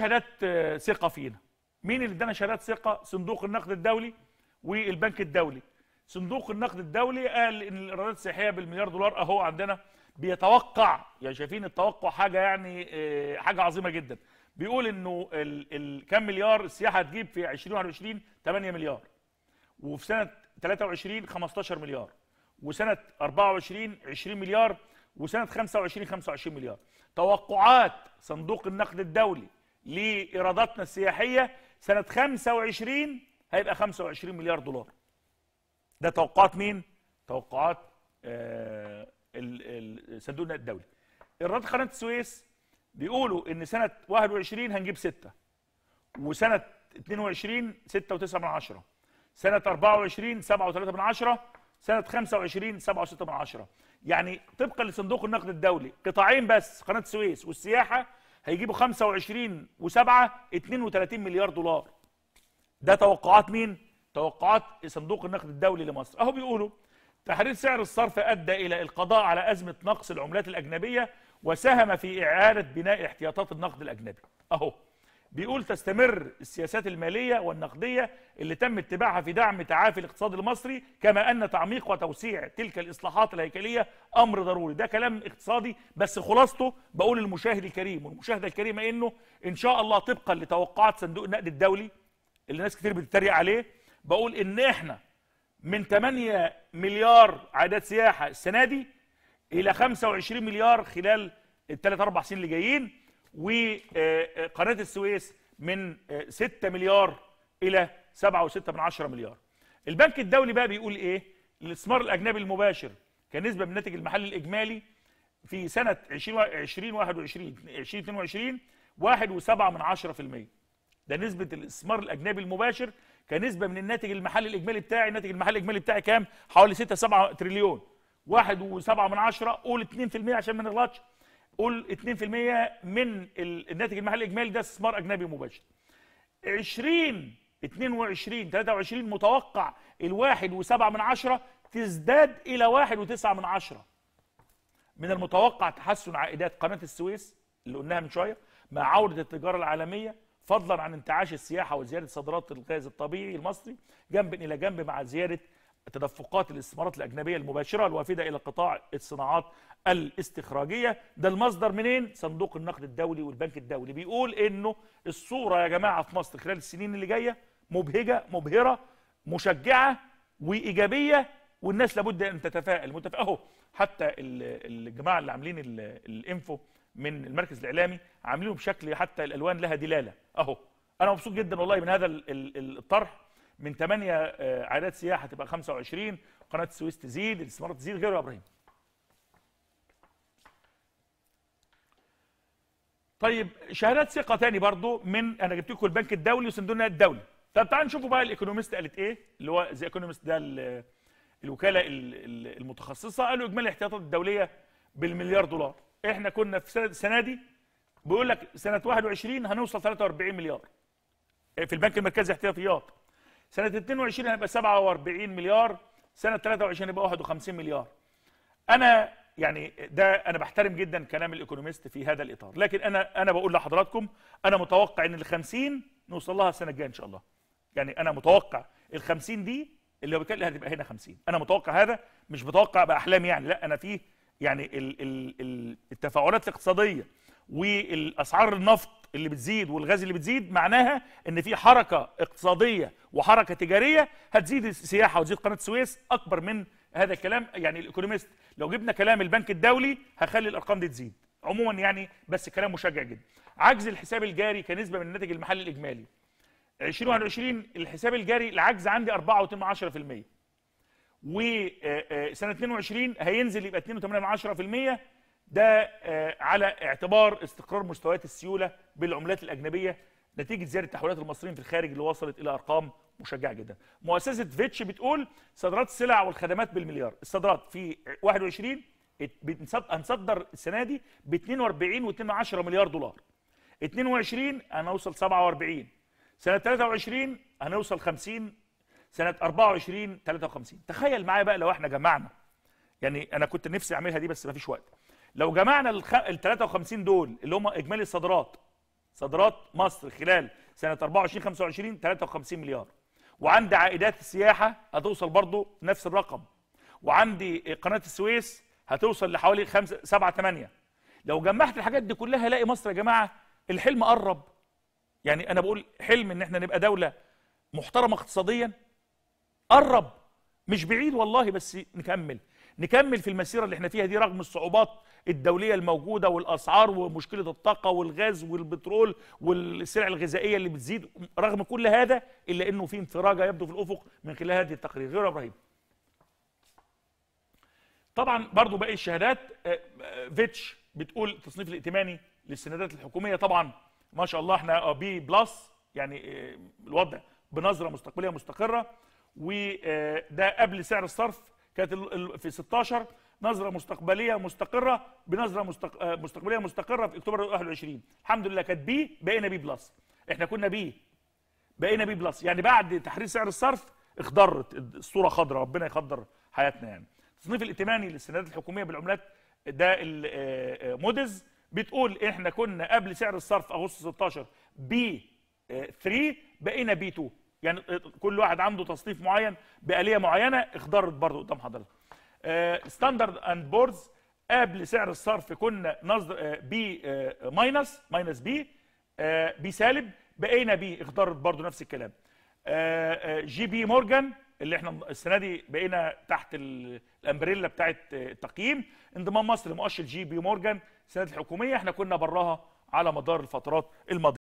شهادات آه، ثقه فينا مين اللي ادانا شهادات ثقه صندوق النقد الدولي والبنك الدولي صندوق النقد الدولي قال ان الايرادات السياحيه بالمليار دولار اهو عندنا بيتوقع يعني شايفين التوقع حاجه يعني آه، حاجه عظيمه جدا بيقول انه كام مليار السياحه هتجيب في 2021 8 مليار وفي سنه 23 15 مليار وسنه 24 20 مليار وسنه 25 25 مليار توقعات صندوق النقد الدولي لإيراداتنا السياحية سنة 25 هيبقى 25 مليار دولار ده توقعات مين؟ توقعات آه، صندوق النقد الدولي إيرادات قناة السويس بيقولوا إن سنة 21 هنجيب 6 وسنة 22 6.9 من عشرة سنة 24 7.3 من عشرة سنة 25 7.6 من عشرة يعني طبقا لصندوق النقد الدولي قطاعين بس قناة السويس والسياحة هيجيبوا 25 و7 32 مليار دولار ده توقعات مين توقعات صندوق النقد الدولي لمصر اهو بيقولوا تحرير سعر الصرف ادى الى القضاء على ازمه نقص العملات الاجنبيه وساهم في اعاده بناء احتياطات النقد الاجنبي اهو بيقول تستمر السياسات المالية والنقدية اللي تم اتباعها في دعم تعافي الاقتصاد المصري كما أن تعميق وتوسيع تلك الإصلاحات الهيكلية أمر ضروري ده كلام اقتصادي بس خلاصته بقول المشاهد الكريم والمشاهدة الكريمة أنه إن شاء الله طبقا لتوقعات صندوق النقد الدولي اللي ناس كتير بتتريق عليه بقول إن إحنا من 8 مليار عادات سياحة السنة دي إلى 25 مليار خلال الثلاث أربع سنين اللي جايين وقناه السويس من 6 مليار الى 7.6 مليار البنك الدولي بقى بيقول ايه الاستثمار الاجنبي المباشر كنسبه من الناتج المحلي الاجمالي في سنه 2021 2022 1.7% ده نسبه الاستثمار الاجنبي المباشر كنسبه من الناتج المحلي الاجمالي بتاعي الناتج المحلي الاجمالي بتاعي كام حوالي 6 7 تريليون 1.7 قول 2% عشان ما نغلطش قول 2% من الناتج المحلي الاجمالي ده استثمار اجنبي مباشر 20 22 23 متوقع الواحد وسبعة من عشرة تزداد إلى واحد وتسعة من عشرة من المتوقع تحسن عائدات قناة السويس اللي قلناها من شوية مع عودة التجارة العالمية فضلا عن انتعاش السياحة وزيادة صادرات الغاز الطبيعي المصري جنبا إلى جنب مع زيادة تدفقات الاستثمارات الأجنبية المباشرة الوافدة إلى قطاع الصناعات الاستخراجية ده المصدر منين؟ صندوق النقد الدولي والبنك الدولي بيقول إنه الصورة يا جماعة في مصر خلال السنين اللي جاية مبهجة مبهرة مشجعة وإيجابية والناس لابد أن تتفائل متفائل أهو حتى الجماعة اللي عاملين الإنفو من المركز الإعلامي عاملينه بشكل حتى الألوان لها دلالة أهو أنا مبسوط جدا والله من هذا الطرح من 8 آه، عائلات سياحه تبقى 25 قناه السويس تزيد الاستثمارات تزيد غيره يا ابراهيم طيب شهادات ثقه تاني برضو من انا جبت لكم البنك الدولي وصندوق النقد الدولي طب تعالوا نشوفوا بقى الايكونومست قالت ايه اللي هو ذا ايكونومست ده الوكاله المتخصصه قالوا اجمالي الاحتياطات الدوليه بالمليار دولار احنا كنا في السنه دي بيقول لك سنه 21 هنوصل 43 مليار في البنك المركزي احتياطيات سنه 22 هيبقى 47 مليار سنه 23 هيبقى 51 مليار انا يعني ده انا بحترم جدا كلام الايكونوميست في هذا الاطار لكن انا انا بقول لحضراتكم انا متوقع ان ال 50 نوصل لها السنه الجايه ان شاء الله يعني انا متوقع ال 50 دي اللي هو بيتكلم هتبقى هنا 50 انا متوقع هذا مش متوقع باحلام يعني لا انا فيه يعني التفاعلات الاقتصاديه والاسعار النفط اللي بتزيد والغاز اللي بتزيد معناها ان في حركه اقتصاديه وحركه تجاريه هتزيد السياحه وتزيد قناه السويس اكبر من هذا الكلام يعني الايكونوميست لو جبنا كلام البنك الدولي هخلي الارقام دي تزيد عموما يعني بس كلام مشجع جدا عجز الحساب الجاري كنسبه من الناتج المحلي الاجمالي 2021 الحساب الجاري العجز عندي 4.2% وسنه 22 هينزل يبقى 2.8% ده آه، على اعتبار استقرار مستويات السيوله بالعملات الاجنبيه نتيجه زياده تحويلات المصريين في الخارج اللي وصلت الى ارقام مشجعه جدا. مؤسسه فيتش بتقول صادرات السلع والخدمات بالمليار، الصادرات في 21 هنصدر السنه دي ب 42 و2 مليار دولار. 22 هنوصل 47 سنه 23 هنوصل 50 سنه 24 53 تخيل معايا بقى لو احنا جمعنا يعني انا كنت نفسي اعملها دي بس مفيش وقت لو جمعنا ال 53 دول اللي هم اجمالي الصادرات صادرات مصر خلال سنه 24 25 53 مليار وعندي عائدات السياحه هتوصل برضه نفس الرقم وعندي قناه السويس هتوصل لحوالي 5 7 8 لو جمعت الحاجات دي كلها هلاقي مصر يا جماعه الحلم قرب يعني انا بقول حلم ان احنا نبقى دوله محترمه اقتصاديا قرب مش بعيد والله بس نكمل نكمل في المسيره اللي احنا فيها دي رغم الصعوبات الدوليه الموجوده والاسعار ومشكله الطاقه والغاز والبترول والسلع الغذائيه اللي بتزيد رغم كل هذا الا انه في انفراجه يبدو في الافق من خلال هذه التقارير غير ابراهيم طبعا برضو باقي الشهادات آه، آه، فيتش بتقول التصنيف الائتماني للسندات الحكوميه طبعا ما شاء الله احنا بي آه، بلس يعني الوضع بنظره مستقبليه مستقره وده قبل سعر الصرف كانت في 16 نظره مستقبليه مستقره بنظره مستق... آه، مستقبليه مستقره في اكتوبر 21 الحمد لله كانت بي بقينا بي بلس احنا كنا بي بقينا بي بلس يعني بعد تحرير سعر الصرف اخضرت الصوره خضراء ربنا يخضر حياتنا يعني التصنيف الائتماني للسندات الحكوميه بالعملات ده آه، آه، مودز بتقول احنا كنا قبل سعر الصرف اغسطس 16 بي 3 بقينا بي 2 يعني إيه، كل واحد عنده تصنيف معين باليه معينه اخضرت برضه قدام حضرتك ستاندرد اند بوردز قبل سعر الصرف كنا نظر بي ماينس ماينس بي بي سالب بقينا بي اخضرت برضه نفس الكلام جي بي مورجان اللي احنا السنه دي بقينا تحت الامبريلا بتاعه آه، التقييم انضمام مصر لمؤشر جي بي مورجان السنه الحكوميه احنا كنا براها على مدار الفترات الماضيه